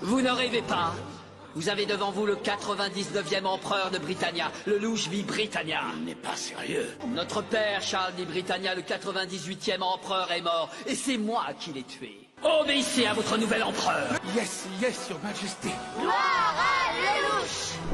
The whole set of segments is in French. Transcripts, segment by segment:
Vous ne rêvez pas. Hein. Vous avez devant vous le 99e empereur de Britannia, le louche vie Britannia. Il n'est pas sérieux. Notre père, Charles dit Britannia, le 98e empereur est mort, et c'est moi qui l'ai tué. Obéissez à votre nouvel empereur. Yes, yes, Your Majesty. Gloire à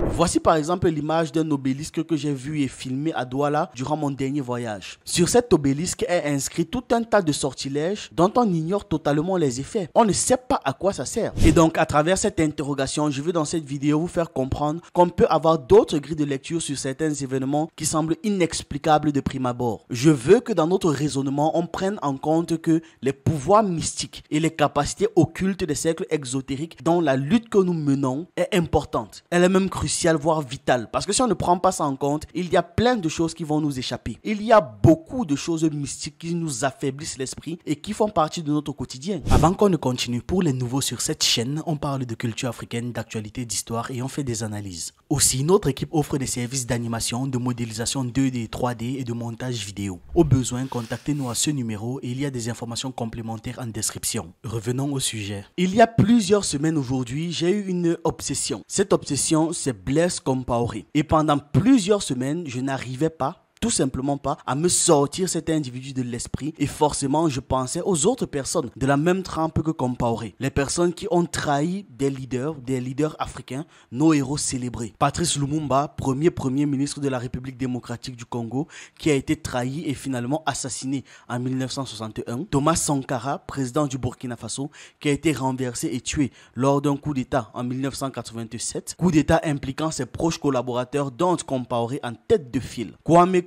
Voici par exemple l'image d'un obélisque que j'ai vu et filmé à Douala durant mon dernier voyage. Sur cet obélisque est inscrit tout un tas de sortilèges dont on ignore totalement les effets. On ne sait pas à quoi ça sert. Et donc à travers cette interrogation, je veux dans cette vidéo vous faire comprendre qu'on peut avoir d'autres grilles de lecture sur certains événements qui semblent inexplicables de prime abord. Je veux que dans notre raisonnement, on prenne en compte que les pouvoirs mystiques et les capacités occultes des cercles exotériques dans la lutte que nous menons est importante. Elle est même cruciale crucial, voire vital. Parce que si on ne prend pas ça en compte, il y a plein de choses qui vont nous échapper. Il y a beaucoup de choses mystiques qui nous affaiblissent l'esprit et qui font partie de notre quotidien. Avant qu'on ne continue, pour les nouveaux sur cette chaîne, on parle de culture africaine, d'actualité, d'histoire et on fait des analyses. Aussi, notre équipe offre des services d'animation, de modélisation 2D, 3D et de montage vidéo. Au besoin, contactez-nous à ce numéro et il y a des informations complémentaires en description. Revenons au sujet. Il y a plusieurs semaines aujourd'hui, j'ai eu une obsession. Cette obsession, c'est comme paori. Et pendant plusieurs semaines, je n'arrivais pas tout simplement pas à me sortir cet individu de l'esprit et forcément je pensais aux autres personnes de la même trempe que Compaoré, les personnes qui ont trahi des leaders, des leaders africains, nos héros célébrés. Patrice Lumumba, premier premier ministre de la République démocratique du Congo, qui a été trahi et finalement assassiné en 1961. Thomas Sankara, président du Burkina Faso, qui a été renversé et tué lors d'un coup d'État en 1987, coup d'État impliquant ses proches collaborateurs dont Compaoré en tête de file. Kwame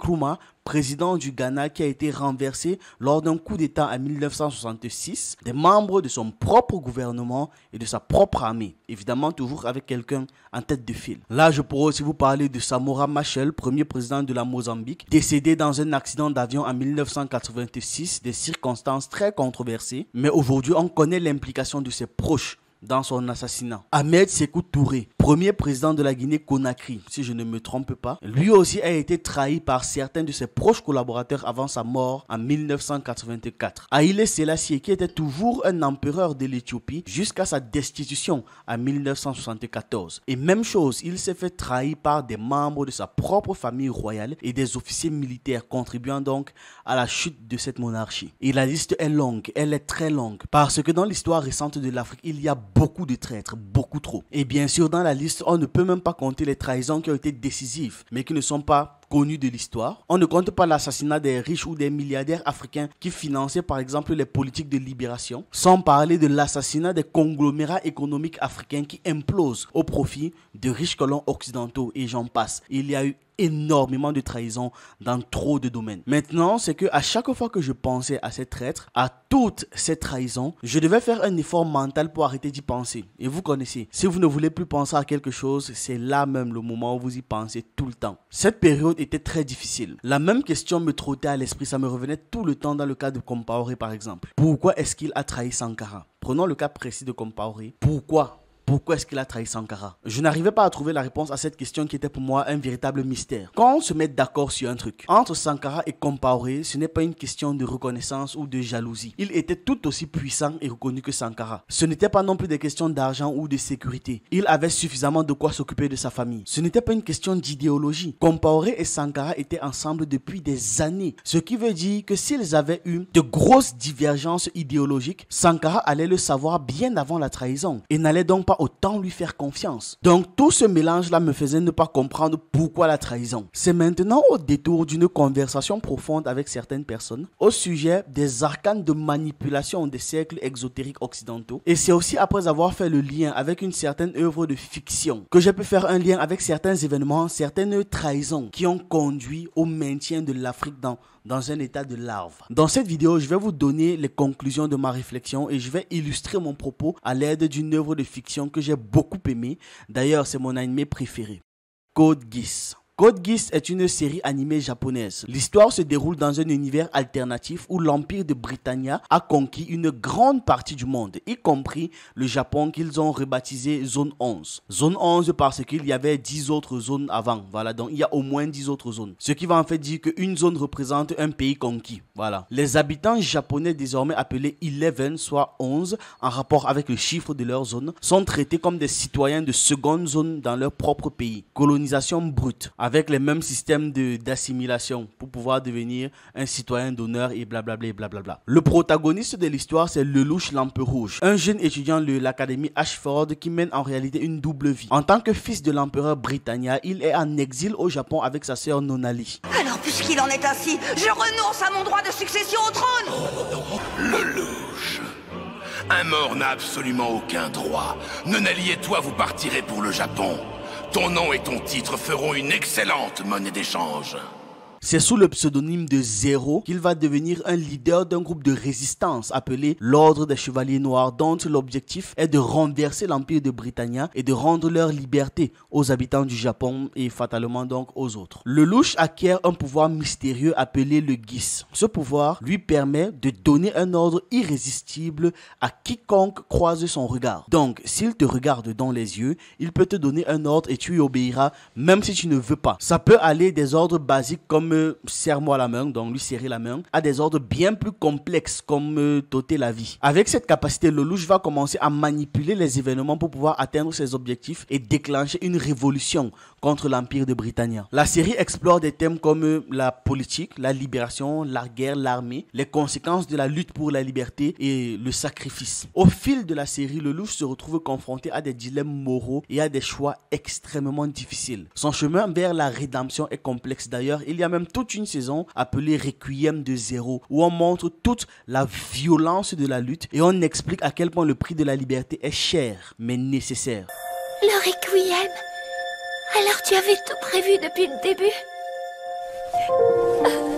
président du Ghana qui a été renversé lors d'un coup d'État en 1966, des membres de son propre gouvernement et de sa propre armée, évidemment toujours avec quelqu'un en tête de file. Là, je pourrais aussi vous parler de Samora Machel, premier président de la Mozambique, décédé dans un accident d'avion en 1986, des circonstances très controversées, mais aujourd'hui on connaît l'implication de ses proches dans son assassinat. Ahmed Sekou Touré, premier président de la Guinée-Conakry, si je ne me trompe pas, lui aussi a été trahi par certains de ses proches collaborateurs avant sa mort en 1984. Haile Selassie, qui était toujours un empereur de l'Éthiopie jusqu'à sa destitution en 1974. Et même chose, il s'est fait trahi par des membres de sa propre famille royale et des officiers militaires, contribuant donc à la chute de cette monarchie. Et la liste est longue, elle est très longue, parce que dans l'histoire récente de l'Afrique, il y a beaucoup de traîtres, beaucoup trop. Et bien sûr, dans la liste, on ne peut même pas compter les trahisons qui ont été décisives, mais qui ne sont pas connu de l'histoire. On ne compte pas l'assassinat des riches ou des milliardaires africains qui finançaient par exemple les politiques de libération, sans parler de l'assassinat des conglomérats économiques africains qui implosent au profit de riches colons occidentaux et j'en passe. Il y a eu énormément de trahisons dans trop de domaines. Maintenant, c'est que à chaque fois que je pensais à ces traîtres, à toutes ces trahisons, je devais faire un effort mental pour arrêter d'y penser. Et vous connaissez, si vous ne voulez plus penser à quelque chose, c'est là même le moment où vous y pensez tout le temps. Cette période était très difficile. La même question me trottait à l'esprit, ça me revenait tout le temps dans le cas de Compaoré par exemple. Pourquoi est-ce qu'il a trahi Sankara Prenons le cas précis de Compaoré. Pourquoi pourquoi est-ce qu'il a trahi Sankara Je n'arrivais pas à trouver la réponse à cette question qui était pour moi un véritable mystère. Quand on se met d'accord sur un truc, entre Sankara et Compaoré, ce n'est pas une question de reconnaissance ou de jalousie. Il était tout aussi puissant et reconnu que Sankara. Ce n'était pas non plus des questions d'argent ou de sécurité. Il avait suffisamment de quoi s'occuper de sa famille. Ce n'était pas une question d'idéologie. Compaoré et Sankara étaient ensemble depuis des années. Ce qui veut dire que s'ils avaient eu de grosses divergences idéologiques, Sankara allait le savoir bien avant la trahison et n'allait donc pas autant lui faire confiance. Donc tout ce mélange-là me faisait ne pas comprendre pourquoi la trahison. C'est maintenant au détour d'une conversation profonde avec certaines personnes au sujet des arcanes de manipulation des cercles exotériques occidentaux. Et c'est aussi après avoir fait le lien avec une certaine œuvre de fiction que j'ai pu faire un lien avec certains événements, certaines trahisons qui ont conduit au maintien de l'Afrique dans dans un état de larve. Dans cette vidéo, je vais vous donner les conclusions de ma réflexion et je vais illustrer mon propos à l'aide d'une œuvre de fiction que j'ai beaucoup aimée. D'ailleurs, c'est mon anime préféré, Code Geass. Code Geass est une série animée japonaise. L'histoire se déroule dans un univers alternatif où l'empire de Britannia a conquis une grande partie du monde, y compris le Japon qu'ils ont rebaptisé Zone 11. Zone 11 parce qu'il y avait 10 autres zones avant. Voilà, donc il y a au moins 10 autres zones. Ce qui va en fait dire qu'une zone représente un pays conquis. Voilà. Les habitants japonais désormais appelés 11, soit 11, en rapport avec le chiffre de leur zone, sont traités comme des citoyens de seconde zone dans leur propre pays. Colonisation brute avec les mêmes systèmes d'assimilation pour pouvoir devenir un citoyen d'honneur et blablabla. et blablabla. Le protagoniste de l'histoire, c'est Lelouch Lampe Rouge, un jeune étudiant de l'académie Ashford qui mène en réalité une double vie. En tant que fils de l'empereur Britannia, il est en exil au Japon avec sa sœur Nonali. Alors, puisqu'il en est ainsi, je renonce à mon droit de succession au trône oh, Lelouch Un mort n'a absolument aucun droit. Nonali et toi, vous partirez pour le Japon. Ton nom et ton titre feront une excellente monnaie d'échange. C'est sous le pseudonyme de Zéro qu'il va devenir un leader d'un groupe de résistance appelé l'Ordre des Chevaliers Noirs dont l'objectif est de renverser l'empire de Britannia et de rendre leur liberté aux habitants du Japon et fatalement donc aux autres. Le acquiert un pouvoir mystérieux appelé le Gis. Ce pouvoir lui permet de donner un ordre irrésistible à quiconque croise son regard. Donc, s'il te regarde dans les yeux, il peut te donner un ordre et tu y obéiras même si tu ne veux pas. Ça peut aller des ordres basiques comme serre-moi la main, donc lui serrer la main, à des ordres bien plus complexes comme doter euh, la vie. Avec cette capacité, le louche va commencer à manipuler les événements pour pouvoir atteindre ses objectifs et déclencher une révolution contre l'empire de Britannia. La série explore des thèmes comme euh, la politique, la libération, la guerre, l'armée, les conséquences de la lutte pour la liberté et le sacrifice. Au fil de la série, le louche se retrouve confronté à des dilemmes moraux et à des choix extrêmement difficiles. Son chemin vers la rédemption est complexe d'ailleurs. Il y a toute une saison appelée Requiem de zéro, où on montre toute la violence de la lutte et on explique à quel point le prix de la liberté est cher, mais nécessaire. Le Requiem Alors tu avais tout prévu depuis le début euh,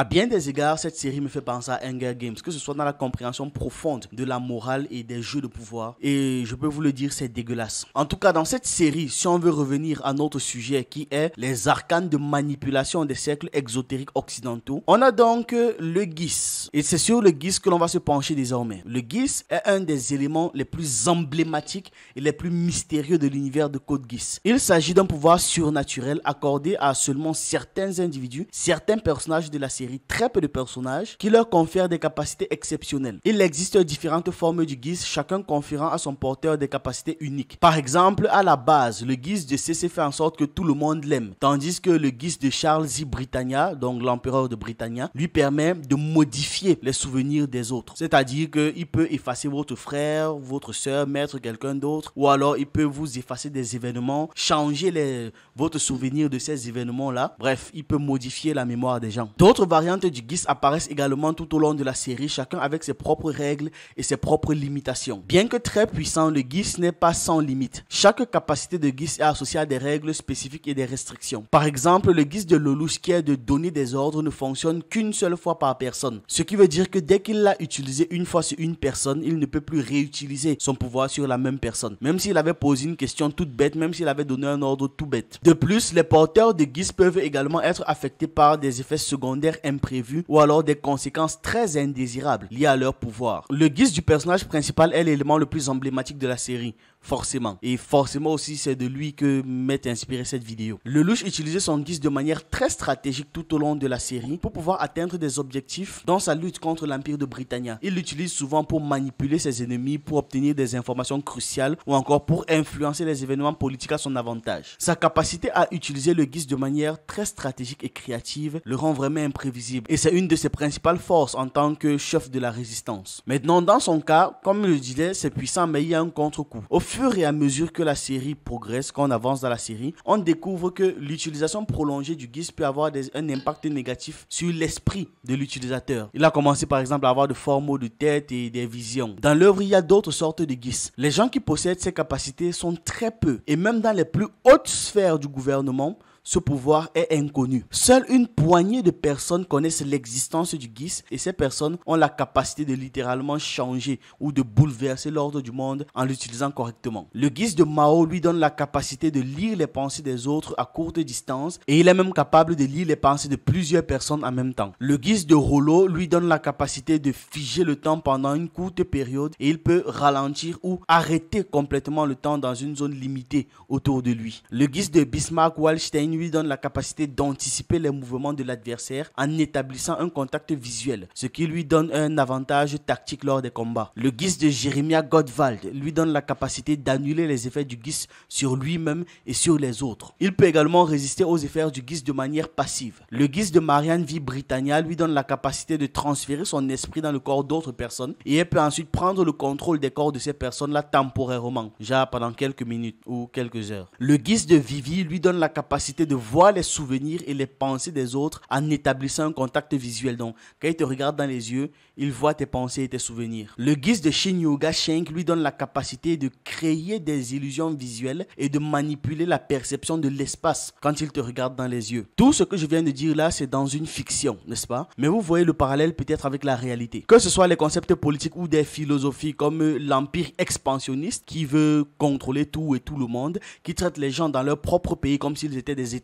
à bien des égards, cette série me fait penser à Hunger Games, que ce soit dans la compréhension profonde de la morale et des jeux de pouvoir. Et je peux vous le dire, c'est dégueulasse. En tout cas, dans cette série, si on veut revenir à notre sujet qui est les arcanes de manipulation des cercles exotériques occidentaux, on a donc euh, le GIS. Et c'est sur le GIS que l'on va se pencher désormais. Le GIS est un des éléments les plus emblématiques et les plus mystérieux de l'univers de Code GIS. Il s'agit d'un pouvoir surnaturel accordé à seulement certains individus, certains personnages de la série très peu de personnages qui leur confèrent des capacités exceptionnelles. Il existe différentes formes du guise, chacun conférant à son porteur des capacités uniques. Par exemple, à la base, le guise de CC fait en sorte que tout le monde l'aime, tandis que le guise de Charles I Britannia, donc l'empereur de Britannia, lui permet de modifier les souvenirs des autres. C'est-à-dire qu'il peut effacer votre frère, votre soeur, maître quelqu'un d'autre, ou alors il peut vous effacer des événements, changer les, votre souvenir de ces événements-là. Bref, il peut modifier la mémoire des gens. D'autres variantes du GIS apparaissent également tout au long de la série, chacun avec ses propres règles et ses propres limitations. Bien que très puissant, le GIS n'est pas sans limite. Chaque capacité de GIS est associée à des règles spécifiques et des restrictions. Par exemple, le GIS de Lelouch qui est de donner des ordres ne fonctionne qu'une seule fois par personne. Ce qui veut dire que dès qu'il l'a utilisé une fois sur une personne, il ne peut plus réutiliser son pouvoir sur la même personne. Même s'il avait posé une question toute bête, même s'il avait donné un ordre tout bête. De plus, les porteurs de GIS peuvent également être affectés par des effets secondaires imprévus ou alors des conséquences très indésirables liées à leur pouvoir. Le guise du personnage principal est l'élément le plus emblématique de la série, forcément. Et forcément aussi, c'est de lui que m'est inspiré cette vidéo. Lelouch utilisait son guise de manière très stratégique tout au long de la série pour pouvoir atteindre des objectifs dans sa lutte contre l'Empire de Britannia. Il l'utilise souvent pour manipuler ses ennemis, pour obtenir des informations cruciales ou encore pour influencer les événements politiques à son avantage. Sa capacité à utiliser le guise de manière très stratégique et créative le rend vraiment imprévisible et c'est une de ses principales forces en tant que chef de la résistance. Maintenant, dans son cas, comme je le disais, c'est puissant mais il y a un contre-coup fur et à mesure que la série progresse, qu'on avance dans la série, on découvre que l'utilisation prolongée du guise peut avoir un impact négatif sur l'esprit de l'utilisateur. Il a commencé par exemple à avoir de formes de tête et des visions. Dans l'œuvre, il y a d'autres sortes de GIS. Les gens qui possèdent ces capacités sont très peu et même dans les plus hautes sphères du gouvernement, ce pouvoir est inconnu. Seule une poignée de personnes connaissent l'existence du GIS et ces personnes ont la capacité de littéralement changer ou de bouleverser l'ordre du monde en l'utilisant correctement. Le GIS de Mao lui donne la capacité de lire les pensées des autres à courte distance et il est même capable de lire les pensées de plusieurs personnes en même temps. Le GIS de Rollo lui donne la capacité de figer le temps pendant une courte période et il peut ralentir ou arrêter complètement le temps dans une zone limitée autour de lui. Le GIS de Bismarck Wallstein lui donne la capacité d'anticiper les mouvements de l'adversaire en établissant un contact visuel, ce qui lui donne un avantage tactique lors des combats. Le guise de Jeremiah Godwald lui donne la capacité d'annuler les effets du guise sur lui-même et sur les autres. Il peut également résister aux effets du guise de manière passive. Le guise de Marianne V. Britannia lui donne la capacité de transférer son esprit dans le corps d'autres personnes et elle peut ensuite prendre le contrôle des corps de ces personnes-là temporairement, déjà pendant quelques minutes ou quelques heures. Le guise de Vivi lui donne la capacité de voir les souvenirs et les pensées des autres en établissant un contact visuel. Donc, quand il te regarde dans les yeux, il voit tes pensées et tes souvenirs. Le guise de Shin Yoga Shenk lui donne la capacité de créer des illusions visuelles et de manipuler la perception de l'espace quand il te regarde dans les yeux. Tout ce que je viens de dire là, c'est dans une fiction, n'est-ce pas Mais vous voyez le parallèle peut-être avec la réalité. Que ce soit les concepts politiques ou des philosophies comme euh, l'empire expansionniste qui veut contrôler tout et tout le monde, qui traite les gens dans leur propre pays comme s'ils étaient des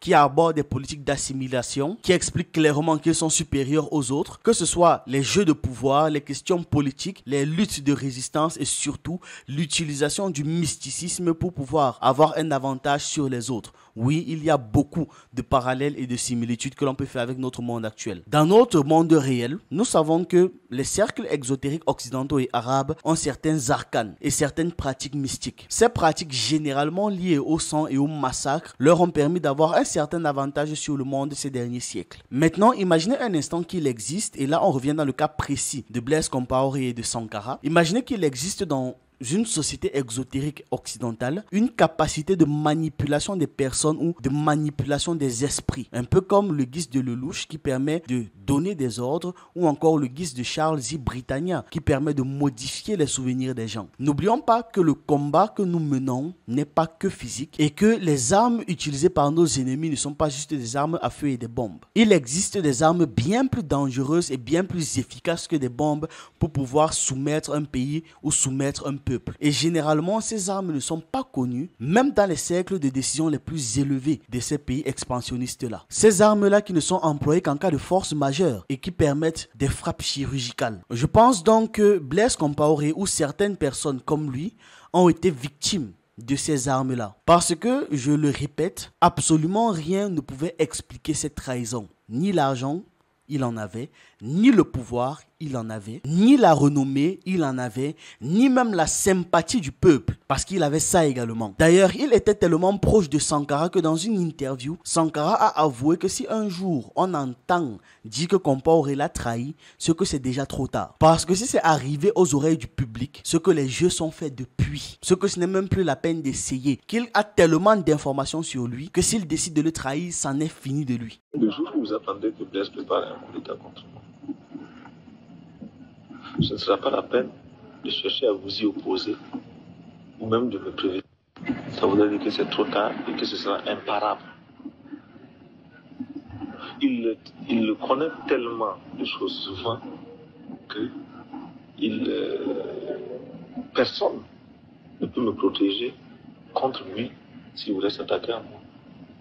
qui abordent des politiques d'assimilation, qui expliquent clairement qu'ils sont supérieurs aux autres, que ce soit les jeux de pouvoir, les questions politiques, les luttes de résistance et surtout l'utilisation du mysticisme pour pouvoir avoir un avantage sur les autres. Oui, il y a beaucoup de parallèles et de similitudes que l'on peut faire avec notre monde actuel. Dans notre monde réel, nous savons que les cercles exotériques occidentaux et arabes ont certains arcanes et certaines pratiques mystiques. Ces pratiques généralement liées au sang et au massacre leur ont permis d'avoir un certain avantage sur le monde ces derniers siècles. Maintenant, imaginez un instant qu'il existe, et là on revient dans le cas précis de Blaise Compaoré et de Sankara, imaginez qu'il existe dans une société exotérique occidentale, une capacité de manipulation des personnes ou de manipulation des esprits. Un peu comme le guise de Lelouch qui permet de donner des ordres ou encore le guise de Charles I. Britannia qui permet de modifier les souvenirs des gens. N'oublions pas que le combat que nous menons n'est pas que physique et que les armes utilisées par nos ennemis ne sont pas juste des armes à feu et des bombes. Il existe des armes bien plus dangereuses et bien plus efficaces que des bombes pour pouvoir soumettre un pays ou soumettre un peuple. Et généralement, ces armes ne sont pas connues, même dans les cercles de décision les plus élevés de ces pays expansionnistes-là. Ces armes-là qui ne sont employées qu'en cas de force majeure et qui permettent des frappes chirurgicales. Je pense donc que Blaise Compaoré ou certaines personnes comme lui ont été victimes de ces armes-là. Parce que, je le répète, absolument rien ne pouvait expliquer cette trahison. Ni l'argent, il en avait, ni le pouvoir, il en avait, ni la renommée, il en avait, ni même la sympathie du peuple, parce qu'il avait ça également. D'ailleurs, il était tellement proche de Sankara que dans une interview, Sankara a avoué que si un jour on entend dire que Compaoré l'a trahi, ce que c'est déjà trop tard. Parce que si c'est arrivé aux oreilles du public, ce que les jeux sont faits depuis, ce que ce n'est même plus la peine d'essayer, qu'il a tellement d'informations sur lui que s'il décide de le trahir, c'en est fini de lui. Le jour où vous attendez que Blaise un coup contre moi, ce ne sera pas la peine de chercher à vous y opposer ou même de me prévenir. Ça voudrait dire que c'est trop tard et que ce sera imparable. Il le, connaît tellement de choses souvent que euh, personne ne peut me protéger contre lui s'il vous reste s'attaquer à moi.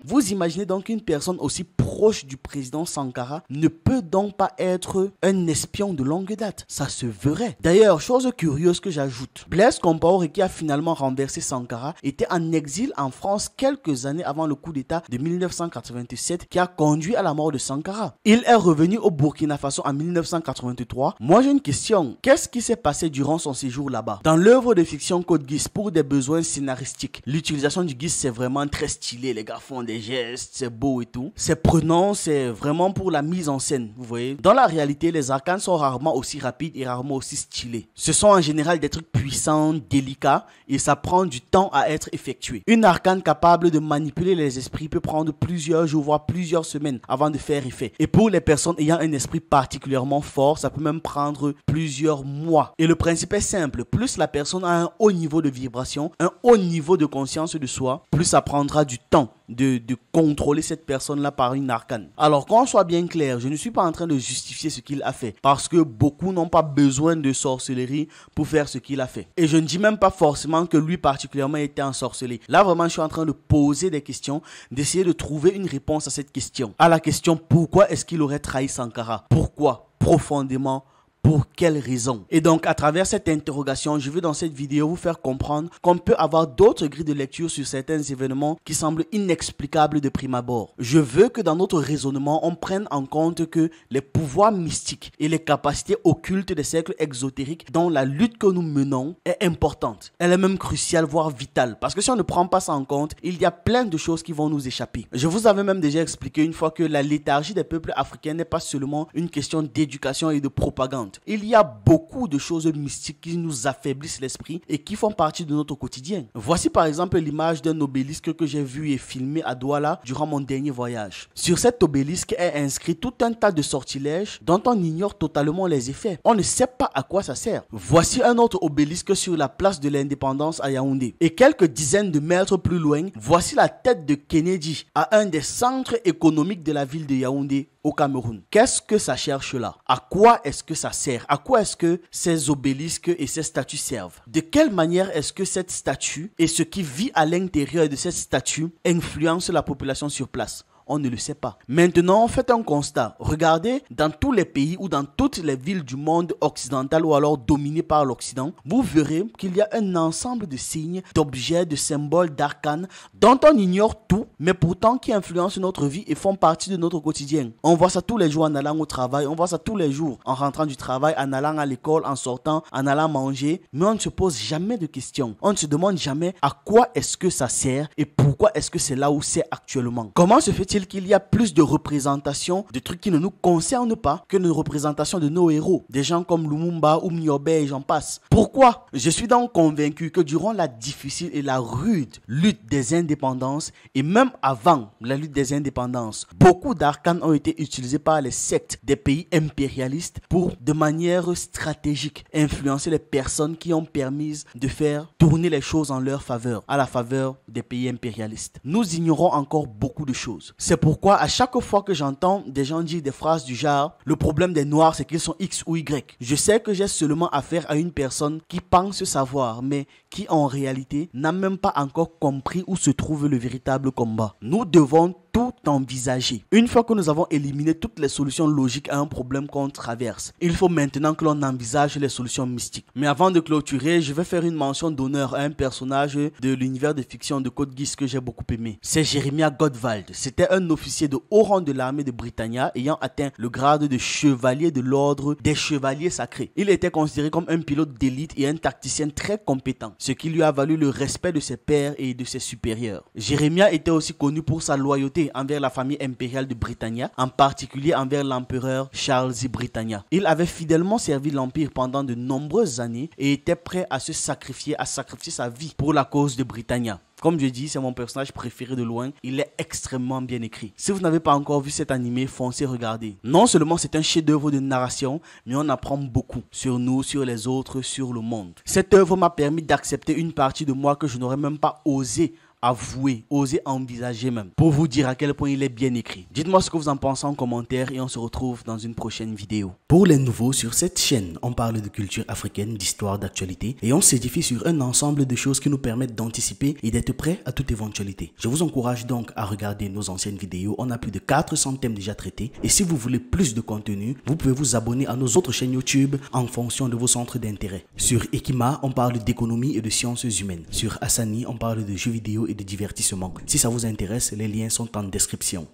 Vous imaginez donc qu'une personne aussi proche du président Sankara ne peut donc pas être un espion de longue date. Ça se verrait. D'ailleurs, chose curieuse que j'ajoute, Blaise Compaoré qui a finalement renversé Sankara était en exil en France quelques années avant le coup d'État de 1987 qui a conduit à la mort de Sankara. Il est revenu au Burkina Faso en 1983. Moi j'ai une question. Qu'est-ce qui s'est passé durant son séjour là-bas Dans l'œuvre de fiction Code Geass pour des besoins scénaristiques, l'utilisation du Geass c'est vraiment très stylé. Les gars des gestes, c'est beau et tout. C'est prenant, c'est vraiment pour la mise en scène, vous voyez. Dans la réalité, les arcanes sont rarement aussi rapides et rarement aussi stylés. Ce sont en général des trucs puissants, délicats, et ça prend du temps à être effectué. Une arcane capable de manipuler les esprits peut prendre plusieurs jours, voire plusieurs semaines avant de faire effet. Et pour les personnes ayant un esprit particulièrement fort, ça peut même prendre plusieurs mois. Et le principe est simple, plus la personne a un haut niveau de vibration, un haut niveau de conscience de soi, plus ça prendra du temps de, contrôler cette personne-là par une arcane. Alors qu'on soit bien clair, je ne suis pas en train de justifier ce qu'il a fait parce que beaucoup n'ont pas besoin de sorcellerie pour faire ce qu'il a fait. Et je ne dis même pas forcément que lui particulièrement était ensorcelé. Là vraiment, je suis en train de poser des questions, d'essayer de trouver une réponse à cette question. À la question pourquoi est-ce qu'il aurait trahi Sankara Pourquoi profondément pour quelles raisons Et donc, à travers cette interrogation, je veux dans cette vidéo vous faire comprendre qu'on peut avoir d'autres grilles de lecture sur certains événements qui semblent inexplicables de prime abord. Je veux que dans notre raisonnement, on prenne en compte que les pouvoirs mystiques et les capacités occultes des cercles exotériques dont la lutte que nous menons est importante. Elle est même cruciale, voire vitale. Parce que si on ne prend pas ça en compte, il y a plein de choses qui vont nous échapper. Je vous avais même déjà expliqué une fois que la léthargie des peuples africains n'est pas seulement une question d'éducation et de propagande. Il y a beaucoup de choses mystiques qui nous affaiblissent l'esprit et qui font partie de notre quotidien. Voici par exemple l'image d'un obélisque que j'ai vu et filmé à Douala durant mon dernier voyage. Sur cet obélisque est inscrit tout un tas de sortilèges dont on ignore totalement les effets. On ne sait pas à quoi ça sert. Voici un autre obélisque sur la place de l'indépendance à Yaoundé. Et quelques dizaines de mètres plus loin, voici la tête de Kennedy à un des centres économiques de la ville de Yaoundé au Cameroun. Qu'est-ce que ça cherche là À quoi est-ce que ça sert À quoi est-ce que ces obélisques et ces statues servent De quelle manière est-ce que cette statue et ce qui vit à l'intérieur de cette statue influence la population sur place on ne le sait pas. Maintenant, faites un constat. Regardez, dans tous les pays ou dans toutes les villes du monde occidental ou alors dominées par l'Occident, vous verrez qu'il y a un ensemble de signes, d'objets, de symboles, d'arcanes dont on ignore tout, mais pourtant qui influencent notre vie et font partie de notre quotidien. On voit ça tous les jours en allant au travail, on voit ça tous les jours en rentrant du travail, en allant à l'école, en sortant, en allant manger, mais on ne se pose jamais de questions. On ne se demande jamais à quoi est-ce que ça sert et pourquoi est-ce que c'est là où c'est actuellement. Comment se fait il t il qu'il y a plus de représentations de trucs qui ne nous concernent pas que de représentations de nos héros, des gens comme Lumumba ou Miobe et j'en passe. Pourquoi Je suis donc convaincu que durant la difficile et la rude lutte des indépendances, et même avant la lutte des indépendances, beaucoup d'arcanes ont été utilisés par les sectes des pays impérialistes pour, de manière stratégique, influencer les personnes qui ont permis de faire tourner les choses en leur faveur, à la faveur des pays impérialistes. Nous ignorons encore beaucoup de choses. C'est pourquoi à chaque fois que j'entends des gens dire des phrases du genre le problème des noirs c'est qu'ils sont X ou Y, je sais que j'ai seulement affaire à une personne qui pense savoir mais qui en réalité n'a même pas encore compris où se trouve le véritable combat. Nous devons tout envisager. Une fois que nous avons éliminé toutes les solutions logiques à un problème qu'on traverse, il faut maintenant que l'on envisage les solutions mystiques. Mais avant de clôturer, je vais faire une mention d'honneur à un personnage de l'univers de fiction de Code Geass que j'ai beaucoup aimé. C'est Jeremiah Godwald. C'était un officier de haut rang de l'armée de Britannia ayant atteint le grade de chevalier de l'ordre des chevaliers sacrés. Il était considéré comme un pilote d'élite et un tacticien très compétent, ce qui lui a valu le respect de ses pairs et de ses supérieurs. Jérémia était aussi connu pour sa loyauté envers la famille impériale de Britannia, en particulier envers l'empereur Charles I Britannia. Il avait fidèlement servi l'Empire pendant de nombreuses années et était prêt à se sacrifier, à sacrifier sa vie pour la cause de Britannia. Comme je dis, c'est mon personnage préféré de loin. Il est extrêmement bien écrit. Si vous n'avez pas encore vu cet animé, foncez regarder. Non seulement c'est un chef-d'œuvre de narration, mais on apprend beaucoup sur nous, sur les autres, sur le monde. Cette œuvre m'a permis d'accepter une partie de moi que je n'aurais même pas osé avouer, oser envisager même, pour vous dire à quel point il est bien écrit. Dites-moi ce que vous en pensez en commentaire et on se retrouve dans une prochaine vidéo. Pour les nouveaux sur cette chaîne, on parle de culture africaine, d'histoire, d'actualité et on s'édifie sur un ensemble de choses qui nous permettent d'anticiper et d'être prêts à toute éventualité. Je vous encourage donc à regarder nos anciennes vidéos, on a plus de 400 thèmes déjà traités et si vous voulez plus de contenu, vous pouvez vous abonner à nos autres chaînes YouTube en fonction de vos centres d'intérêt. Sur Ekima, on parle d'économie et de sciences humaines. Sur Asani, on parle de jeux vidéo et de divertissement. Si ça vous intéresse, les liens sont en description.